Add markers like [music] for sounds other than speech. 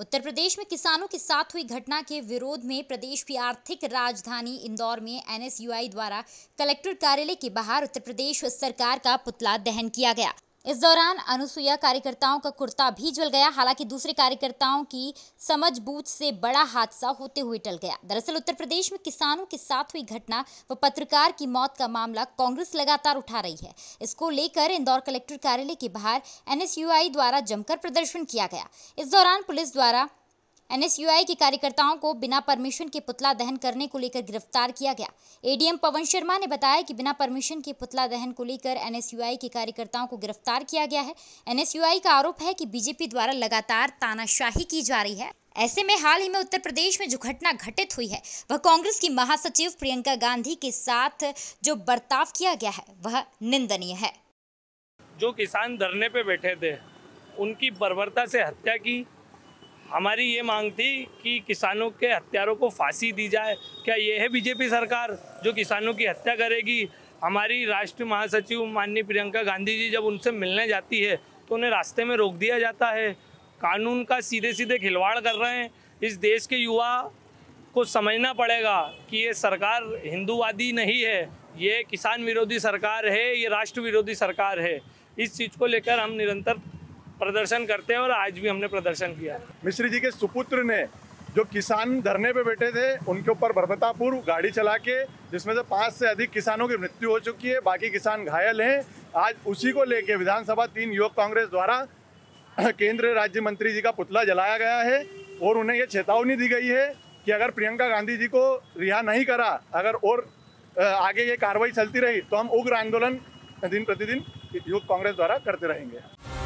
उत्तर प्रदेश में किसानों के साथ हुई घटना के विरोध में प्रदेश की आर्थिक राजधानी इंदौर में एनएसयूआई द्वारा कलेक्टर कार्यालय के बाहर उत्तर प्रदेश सरकार का पुतला दहन किया गया इस दौरान अनुसुईया कार्यकर्ताओं का कुर्ता भी जल गया हालांकि दूसरे कार्यकर्ताओं की समझ बूझ से बड़ा हादसा होते हुए टल गया दरअसल उत्तर प्रदेश में किसानों के साथ हुई घटना व पत्रकार की मौत का मामला कांग्रेस लगातार उठा रही है इसको लेकर इंदौर कलेक्टर कार्यालय के बाहर एनएसयूआई द्वारा जमकर प्रदर्शन किया गया इस दौरान पुलिस द्वारा एनएसयूआई के कार्यकर्ताओं को बिना परमिशन के पुतला दहन करने को लेकर गिरफ्तार किया गया एडीएम पवन शर्मा ने बताया कि बिना परमिशन के पुतला दहन को लेकर एनएसयूआई के कार्यकर्ताओं को गिरफ्तार किया गया है एनएसयूआई का आरोप है कि बीजेपी द्वारा लगातार तानाशाही की जा रही है ऐसे में हाल ही में उत्तर प्रदेश में जो घटना घटित हुई है वह कांग्रेस की महासचिव प्रियंका गांधी के साथ जो बर्ताव किया गया है वह निंदनीय है जो किसान धरने पे बैठे थे उनकी बर्बरता से हत्या की हमारी ये मांग थी कि किसानों के हत्यारों को फांसी दी जाए क्या ये है बीजेपी सरकार जो किसानों की हत्या करेगी हमारी राष्ट्रीय महासचिव माननीय प्रियंका गांधी जी जब उनसे मिलने जाती है तो उन्हें रास्ते में रोक दिया जाता है कानून का सीधे सीधे खिलवाड़ कर रहे हैं इस देश के युवा को समझना पड़ेगा कि ये सरकार हिंदूवादी नहीं है ये किसान विरोधी सरकार है ये राष्ट्र विरोधी सरकार है इस चीज़ को लेकर हम निरंतर प्रदर्शन करते हैं और आज भी हमने प्रदर्शन किया मिश्री जी के सुपुत्र ने जो किसान धरने पे बैठे थे उनके ऊपर बर्बतापुर गाड़ी चला के जिसमें से पाँच से अधिक किसानों की मृत्यु हो चुकी है बाकी किसान घायल हैं आज उसी को लेके विधानसभा तीन युवक कांग्रेस द्वारा [clears throat] केंद्रीय राज्य मंत्री जी का पुतला जलाया गया है और उन्हें यह चेतावनी दी गई है कि अगर प्रियंका गांधी जी को रिहा नहीं करा अगर और आगे ये कार्रवाई चलती रही तो हम उग्र आंदोलन दिन प्रतिदिन युवक कांग्रेस द्वारा करते रहेंगे